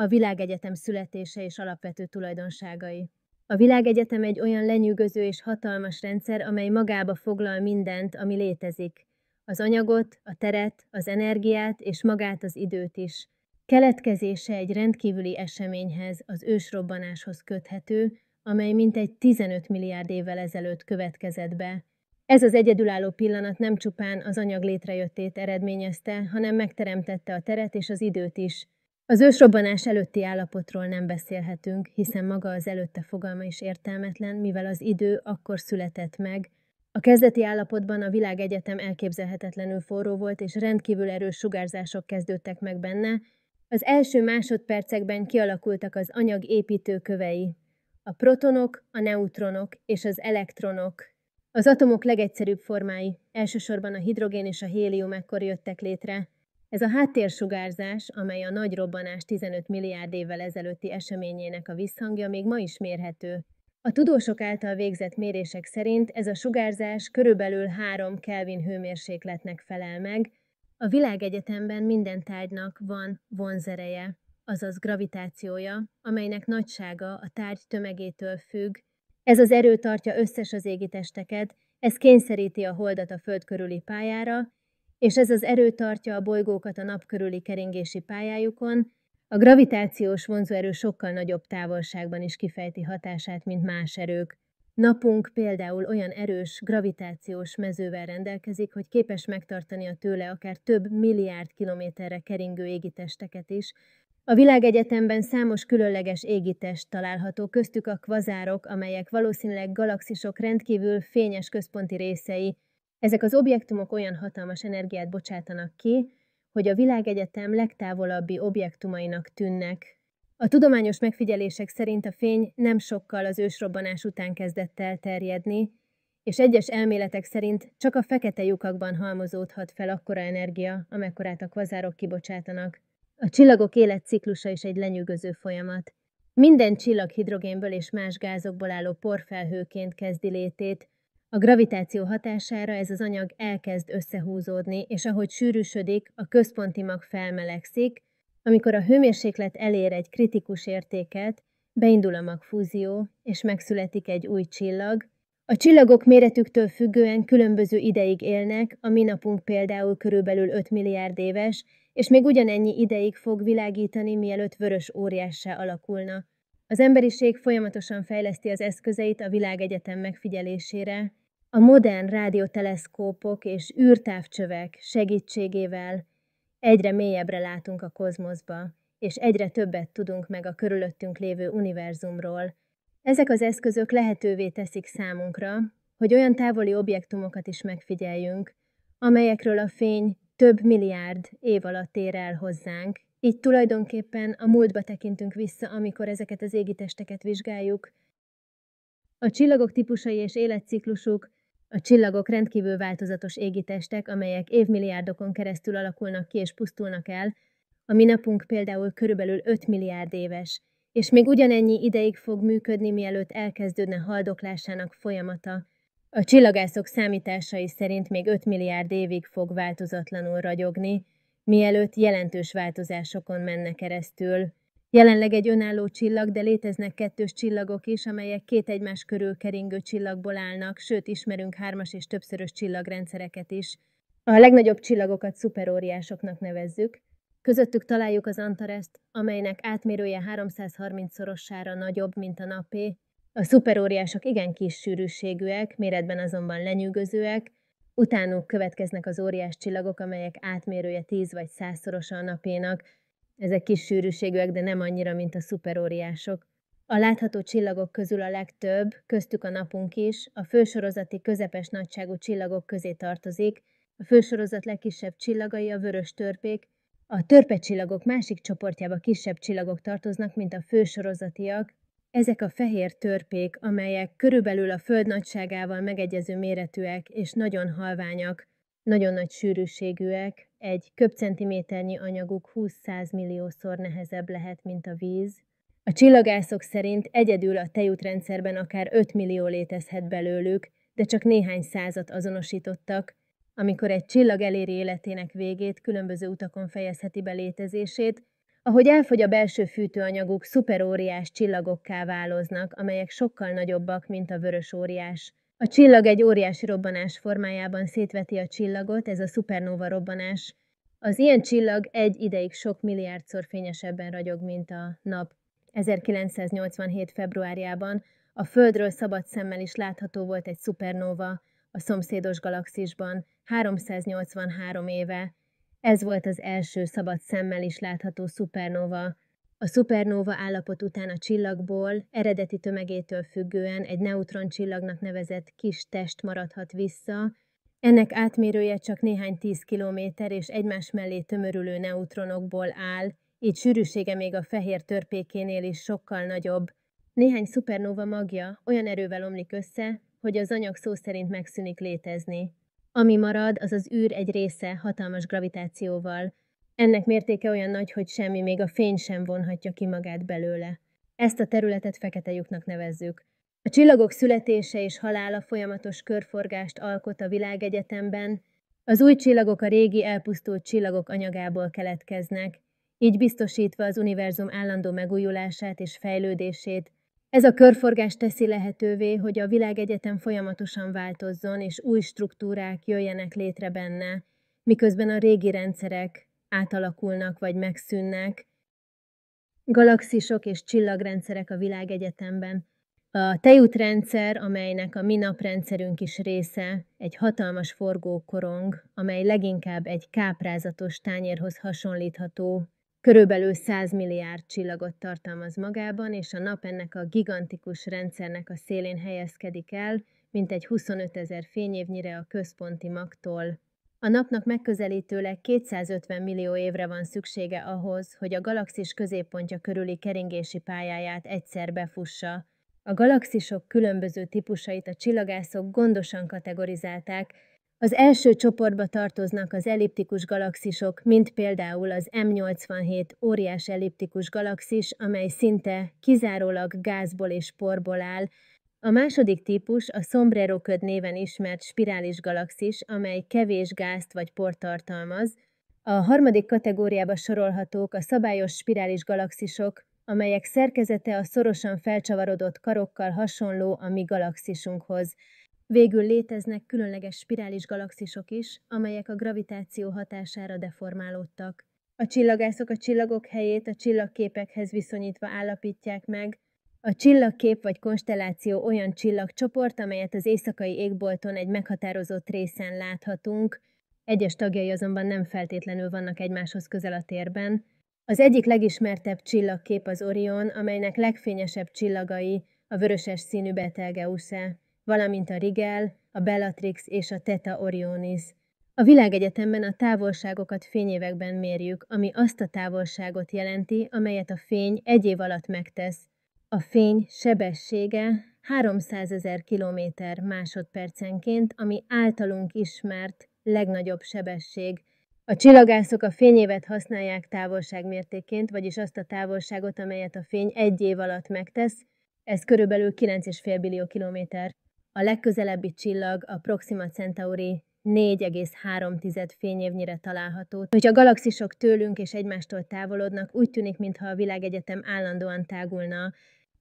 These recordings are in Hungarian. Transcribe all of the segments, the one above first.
a világegyetem születése és alapvető tulajdonságai. A világegyetem egy olyan lenyűgöző és hatalmas rendszer, amely magába foglal mindent, ami létezik. Az anyagot, a teret, az energiát és magát az időt is. Keletkezése egy rendkívüli eseményhez, az ősrobbanáshoz köthető, amely mintegy 15 milliárd évvel ezelőtt következett be. Ez az egyedülálló pillanat nem csupán az anyag létrejöttét eredményezte, hanem megteremtette a teret és az időt is, az ősrobbanás előtti állapotról nem beszélhetünk, hiszen maga az előtte fogalma is értelmetlen, mivel az idő akkor született meg. A kezdeti állapotban a világegyetem elképzelhetetlenül forró volt, és rendkívül erős sugárzások kezdődtek meg benne. Az első másodpercekben kialakultak az anyag építőkövei, a protonok, a neutronok és az elektronok. Az atomok legegyszerűbb formái, elsősorban a hidrogén és a hélium ekkor jöttek létre, ez a háttérsugárzás, amely a nagy robbanás 15 milliárd évvel ezelőtti eseményének a visszhangja, még ma is mérhető. A tudósok által végzett mérések szerint ez a sugárzás körülbelül 3 Kelvin hőmérsékletnek felel meg. A világegyetemben minden tárgynak van vonzereje, azaz gravitációja, amelynek nagysága a tárgy tömegétől függ. Ez az erő tartja összes az égitesteket, ez kényszeríti a holdat a föld körüli pályára, és ez az erő tartja a bolygókat a nap körüli keringési pályájukon, a gravitációs vonzóerő sokkal nagyobb távolságban is kifejti hatását, mint más erők. Napunk például olyan erős gravitációs mezővel rendelkezik, hogy képes megtartani a tőle akár több milliárd kilométerre keringő égitesteket is. A világegyetemben számos különleges égitest található, köztük a kvazárok, amelyek valószínűleg galaxisok rendkívül fényes központi részei, ezek az objektumok olyan hatalmas energiát bocsátanak ki, hogy a világegyetem legtávolabbi objektumainak tűnnek. A tudományos megfigyelések szerint a fény nem sokkal az ősrobbanás után kezdett el terjedni, és egyes elméletek szerint csak a fekete lyukakban halmozódhat fel akkora energia, amekkorát a kvazárok kibocsátanak. A csillagok életciklusa is egy lenyűgöző folyamat. Minden csillag hidrogénből és más gázokból álló porfelhőként kezdi létét, a gravitáció hatására ez az anyag elkezd összehúzódni, és ahogy sűrűsödik, a központi mag felmelegszik, amikor a hőmérséklet elér egy kritikus értéket, beindul a magfúzió, és megszületik egy új csillag. A csillagok méretüktől függően különböző ideig élnek, a mi napunk például körülbelül 5 milliárd éves, és még ugyanennyi ideig fog világítani, mielőtt vörös óriássá alakulna. Az emberiség folyamatosan fejleszti az eszközeit a világegyetem megfigyelésére, a modern rádioteleszkópok és űrtávcsövek segítségével egyre mélyebbre látunk a kozmoszba, és egyre többet tudunk meg a körülöttünk lévő univerzumról. Ezek az eszközök lehetővé teszik számunkra, hogy olyan távoli objektumokat is megfigyeljünk, amelyekről a fény több milliárd év alatt ér el hozzánk, így tulajdonképpen a múltba tekintünk vissza, amikor ezeket az égitesteket vizsgáljuk. A csillagok típusai és életciklusuk, a csillagok rendkívül változatos égitestek, amelyek évmilliárdokon keresztül alakulnak ki és pusztulnak el, a mi napunk például körülbelül 5 milliárd éves, és még ugyanennyi ideig fog működni, mielőtt elkezdődne haldoklásának folyamata. A csillagászok számításai szerint még 5 milliárd évig fog változatlanul ragyogni, mielőtt jelentős változásokon menne keresztül. Jelenleg egy önálló csillag, de léteznek kettős csillagok is, amelyek két egymás körül keringő csillagból állnak, sőt ismerünk hármas és többszörös csillagrendszereket is. A legnagyobb csillagokat szuperóriásoknak nevezzük. Közöttük találjuk az Antareszt, amelynek átmérője 330 szorossára nagyobb, mint a napé. A szuperóriások igen kis sűrűségűek, méretben azonban lenyűgözőek, Utánuk következnek az óriás csillagok, amelyek átmérője tíz vagy 100 a napénak. Ezek kis sűrűségűek, de nem annyira, mint a szuperóriások. A látható csillagok közül a legtöbb, köztük a napunk is, a fősorozati közepes nagyságú csillagok közé tartozik, a fősorozat legkisebb csillagai a vörös törpék, a törpecsillagok másik csoportjába kisebb csillagok tartoznak, mint a fősorozatiak, ezek a fehér törpék, amelyek körülbelül a föld nagyságával megegyező méretűek és nagyon halványak, nagyon nagy sűrűségűek, egy köbcentiméternyi anyaguk 20-100 milliószor nehezebb lehet, mint a víz. A csillagászok szerint egyedül a tejútrendszerben akár 5 millió létezhet belőlük, de csak néhány százat azonosítottak, amikor egy csillag eléri életének végét, különböző utakon fejezheti be létezését, ahogy elfogy a belső fűtőanyaguk, szuperóriás csillagokká váloznak, amelyek sokkal nagyobbak, mint a vörös óriás. A csillag egy óriási robbanás formájában szétveti a csillagot, ez a szupernova robbanás. Az ilyen csillag egy ideig sok milliárdszor fényesebben ragyog, mint a nap. 1987. februárjában a Földről szabad szemmel is látható volt egy szupernova a szomszédos galaxisban 383 éve, ez volt az első szabad szemmel is látható szupernova. A szupernova állapot után a csillagból eredeti tömegétől függően egy neutron csillagnak nevezett kis test maradhat vissza, ennek átmérője csak néhány tíz kilométer és egymás mellé tömörülő neutronokból áll, így sűrűsége még a fehér törpékénél is sokkal nagyobb. Néhány szupernóva magja olyan erővel omlik össze, hogy az anyag szó szerint megszűnik létezni. Ami marad, az az űr egy része hatalmas gravitációval. Ennek mértéke olyan nagy, hogy semmi, még a fény sem vonhatja ki magát belőle. Ezt a területet fekete lyuknak nevezzük. A csillagok születése és halála folyamatos körforgást alkot a világegyetemben, az új csillagok a régi elpusztult csillagok anyagából keletkeznek, így biztosítva az univerzum állandó megújulását és fejlődését, ez a körforgás teszi lehetővé, hogy a világegyetem folyamatosan változzon, és új struktúrák jöjjenek létre benne, miközben a régi rendszerek átalakulnak vagy megszűnnek. Galaxisok és csillagrendszerek a világegyetemben. A tejútrendszer, amelynek a mi naprendszerünk is része, egy hatalmas forgókorong, amely leginkább egy káprázatos tányérhoz hasonlítható körülbelül 100 milliárd csillagot tartalmaz magában, és a nap ennek a gigantikus rendszernek a szélén helyezkedik el, mintegy 25 ezer fényévnyire a központi magtól. A napnak megközelítőleg 250 millió évre van szüksége ahhoz, hogy a galaxis középpontja körüli keringési pályáját egyszer befussa. A galaxisok különböző típusait a csillagászok gondosan kategorizálták, az első csoportba tartoznak az elliptikus galaxisok, mint például az M87 óriás elliptikus galaxis, amely szinte kizárólag gázból és porból áll, a második típus a sombrero köd néven ismert spirális galaxis, amely kevés gázt vagy port tartalmaz. A harmadik kategóriába sorolhatók a szabályos spirális galaxisok, amelyek szerkezete a szorosan felcsavarodott karokkal hasonló a mi galaxisunkhoz. Végül léteznek különleges spirális galaxisok is, amelyek a gravitáció hatására deformálódtak. A csillagászok a csillagok helyét a csillagképekhez viszonyítva állapítják meg. A csillagkép vagy konstelláció olyan csillagcsoport, amelyet az éjszakai égbolton egy meghatározott részen láthatunk, egyes tagjai azonban nem feltétlenül vannak egymáshoz közel a térben. Az egyik legismertebb csillagkép az Orion, amelynek legfényesebb csillagai a vöröses színű Betelgeuse valamint a Rigel, a Bellatrix és a Theta Orionis. A világegyetemben a távolságokat fényévekben mérjük, ami azt a távolságot jelenti, amelyet a fény egy év alatt megtesz. A fény sebessége 300 ezer kilométer másodpercenként, ami általunk ismert legnagyobb sebesség. A csillagászok a fényévet használják távolságmértékként, vagyis azt a távolságot, amelyet a fény egy év alatt megtesz, ez körülbelül 9,5 billió kilométer. A legközelebbi csillag a Proxima Centauri 4,3 fényévnyire található. Hogy a galaxisok tőlünk és egymástól távolodnak, úgy tűnik, mintha a világegyetem állandóan tágulna,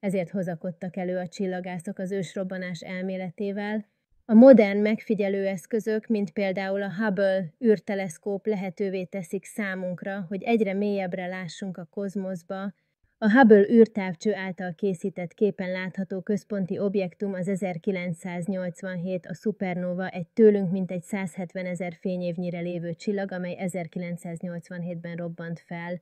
ezért hozakodtak elő a csillagászok az ősrobbanás elméletével. A modern megfigyelőeszközök, mint például a Hubble űrteleszkóp lehetővé teszik számunkra, hogy egyre mélyebbre lássunk a kozmoszba, a Hubble űrtávcső által készített képen látható központi objektum az 1987 a Supernova, egy tőlünk mintegy 170 ezer fényévnyire lévő csillag, amely 1987-ben robbant fel.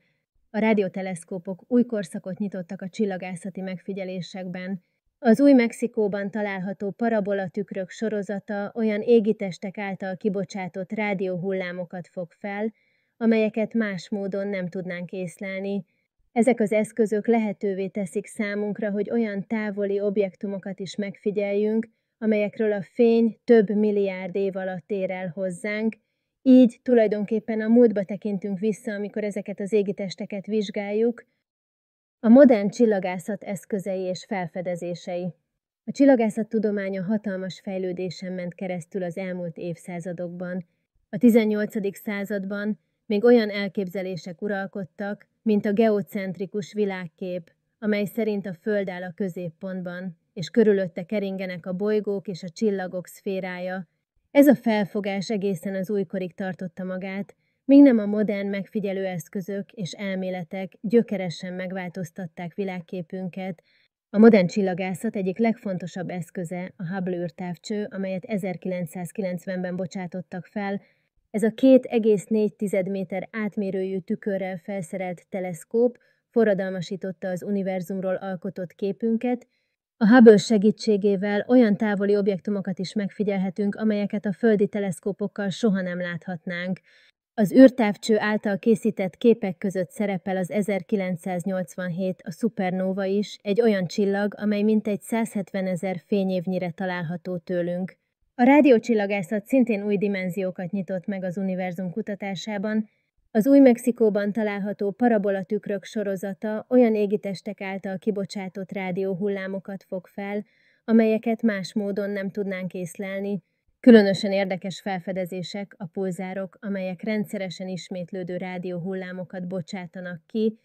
A rádioteleszkópok új korszakot nyitottak a csillagászati megfigyelésekben. Az új Mexikóban található parabola tükrök sorozata olyan égitestek által kibocsátott rádióhullámokat fog fel, amelyeket más módon nem tudnánk észlelni, ezek az eszközök lehetővé teszik számunkra, hogy olyan távoli objektumokat is megfigyeljünk, amelyekről a fény több milliárd év alatt ér el hozzánk, így tulajdonképpen a múltba tekintünk vissza, amikor ezeket az égitesteket vizsgáljuk, a modern csillagászat eszközei és felfedezései. A csillagászat tudománya hatalmas fejlődésen ment keresztül az elmúlt évszázadokban. A 18. században még olyan elképzelések uralkodtak, mint a geocentrikus világkép, amely szerint a Föld áll a középpontban, és körülötte keringenek a bolygók és a csillagok szférája. Ez a felfogás egészen az újkorig tartotta magát, míg nem a modern megfigyelő eszközök és elméletek gyökeresen megváltoztatták világképünket, a modern csillagászat egyik legfontosabb eszköze a Hubble űrtávcső, amelyet 1990-ben bocsátottak fel, ez a 2,4 méter átmérőjű tükörrel felszerelt teleszkóp forradalmasította az univerzumról alkotott képünket, a Hubble segítségével olyan távoli objektumokat is megfigyelhetünk, amelyeket a földi teleszkópokkal soha nem láthatnánk. Az űrtávcső által készített képek között szerepel az 1987, a supernova is, egy olyan csillag, amely mintegy 170 ezer fényévnyire található tőlünk. A rádiócsillagászat szintén új dimenziókat nyitott meg az univerzum kutatásában, az új Mexikóban található parabola tükrök sorozata olyan égitestek által kibocsátott rádióhullámokat fog fel, amelyeket más módon nem tudnánk észlelni, különösen érdekes felfedezések a pulzárok, amelyek rendszeresen ismétlődő rádióhullámokat bocsátanak ki,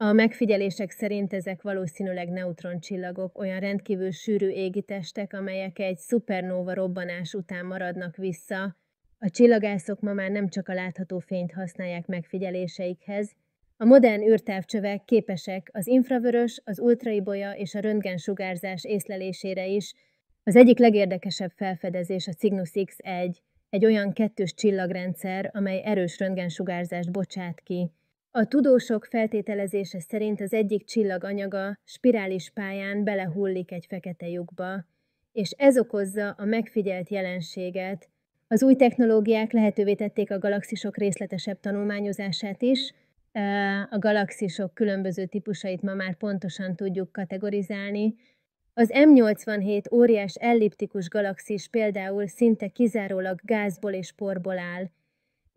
a megfigyelések szerint ezek valószínűleg neutroncsillagok, olyan rendkívül sűrű égitestek, amelyek egy szupernóva robbanás után maradnak vissza. A csillagászok ma már nem csak a látható fényt használják megfigyeléseikhez, a modern űrtávcsövek képesek az infravörös, az ultraibolya és a röntgensugárzás észlelésére is. Az egyik legérdekesebb felfedezés a Cygnus X1, egy olyan kettős csillagrendszer, amely erős röntgensugárzást bocsát ki. A tudósok feltételezése szerint az egyik csillag anyaga spirális pályán belehullik egy fekete lyukba, és ez okozza a megfigyelt jelenséget. Az új technológiák lehetővé tették a galaxisok részletesebb tanulmányozását is, a galaxisok különböző típusait ma már pontosan tudjuk kategorizálni. Az M87 óriás elliptikus galaxis például szinte kizárólag gázból és porból áll,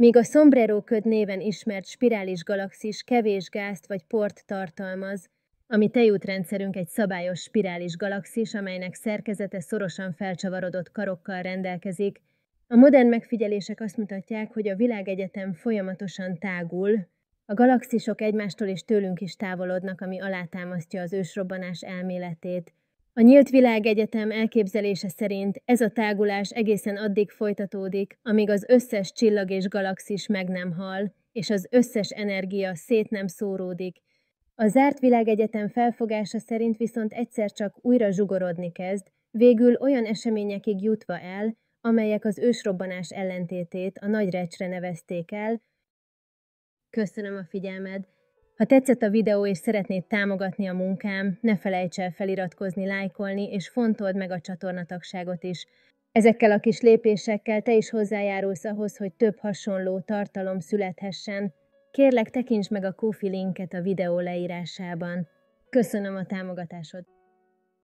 Míg a Sombrero köd néven ismert spirális galaxis kevés gázt vagy port tartalmaz, ami tejútrendszerünk egy szabályos spirális galaxis, amelynek szerkezete szorosan felcsavarodott karokkal rendelkezik. A modern megfigyelések azt mutatják, hogy a világegyetem folyamatosan tágul, a galaxisok egymástól és tőlünk is távolodnak, ami alátámasztja az ősrobbanás elméletét. A Nyílt Világegyetem elképzelése szerint ez a tágulás egészen addig folytatódik, amíg az összes csillag és galaxis meg nem hal, és az összes energia szét nem szóródik. A zárt világegyetem felfogása szerint viszont egyszer csak újra zsugorodni kezd, végül olyan eseményekig jutva el, amelyek az ősrobbanás ellentétét a nagy recsre nevezték el. Köszönöm a figyelmed! Ha tetszett a videó és szeretnéd támogatni a munkám, ne felejts el feliratkozni, lájkolni, és fontold meg a csatornatagságot is. Ezekkel a kis lépésekkel te is hozzájárulsz ahhoz, hogy több hasonló tartalom születhessen. Kérlek, tekints meg a Kofi linket a videó leírásában. Köszönöm a támogatásod!